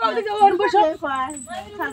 Vamos, amor, puxa. Faz. Faz.